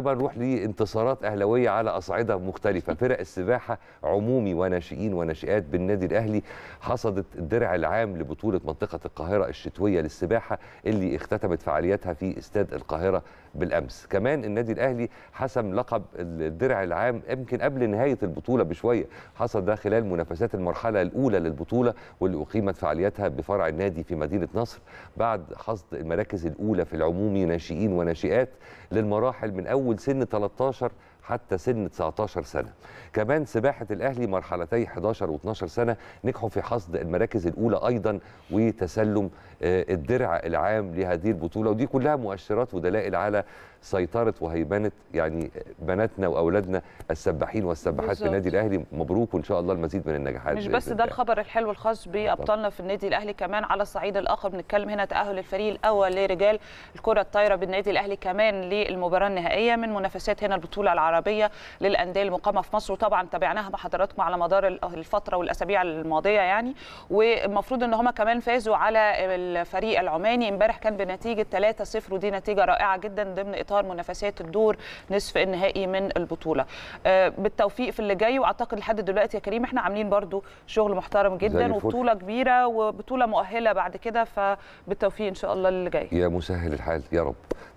بقى نروح لانتصارات اهلاويه على اصعده مختلفه فرق السباحه عمومي وناشئين وناشئات بالنادي الاهلي حصدت الدرع العام لبطوله منطقه القاهره الشتويه للسباحه اللي اختتمت فعالياتها في استاد القاهره بالامس كمان النادي الاهلي حسم لقب الدرع العام يمكن قبل نهايه البطوله بشويه حصل ده خلال منافسات المرحله الاولى للبطوله واللي اقيمت فعالياتها بفرع النادي في مدينه نصر بعد حصد المراكز الاولى في العمومي ناشئين وناشئات للمراحل من اول اول سن 13 حتى سن 19 سنه كمان سباحه الاهلي مرحلتي 11 و12 سنه نجحوا في حصد المراكز الاولى ايضا وتسلم آه، الدرع العام لهذه البطوله ودي كلها مؤشرات ودلائل على سيطره وهيمنه يعني بناتنا واولادنا السباحين والسباحات في النادي الاهلي مبروك وان شاء الله المزيد من النجاحات مش بس ده الخبر الحلو الخاص بابطالنا في النادي الاهلي كمان على الصعيد الاخر بنتكلم هنا تاهل الفريق الاول لرجال الكره الطايره بالنادي الاهلي كمان للمباراه النهائيه من منافسات هنا البطوله العربيه العربيه للانديه المقامه في مصر وطبعا تابعناها مع حضراتكم على مدار الفتره والاسابيع الماضيه يعني والمفروض ان هم كمان فازوا على الفريق العماني امبارح كان بنتيجه 3-0 ودي نتيجه رائعه جدا ضمن اطار منافسات الدور نصف النهائي من البطوله آه، بالتوفيق في اللي جاي واعتقد لحد دلوقتي يا كريم احنا عاملين برضو شغل محترم جدا وبطوله كبيره وبطوله مؤهله بعد كده فبالتوفيق ان شاء الله اللي جاي يا مسهل الحال يا رب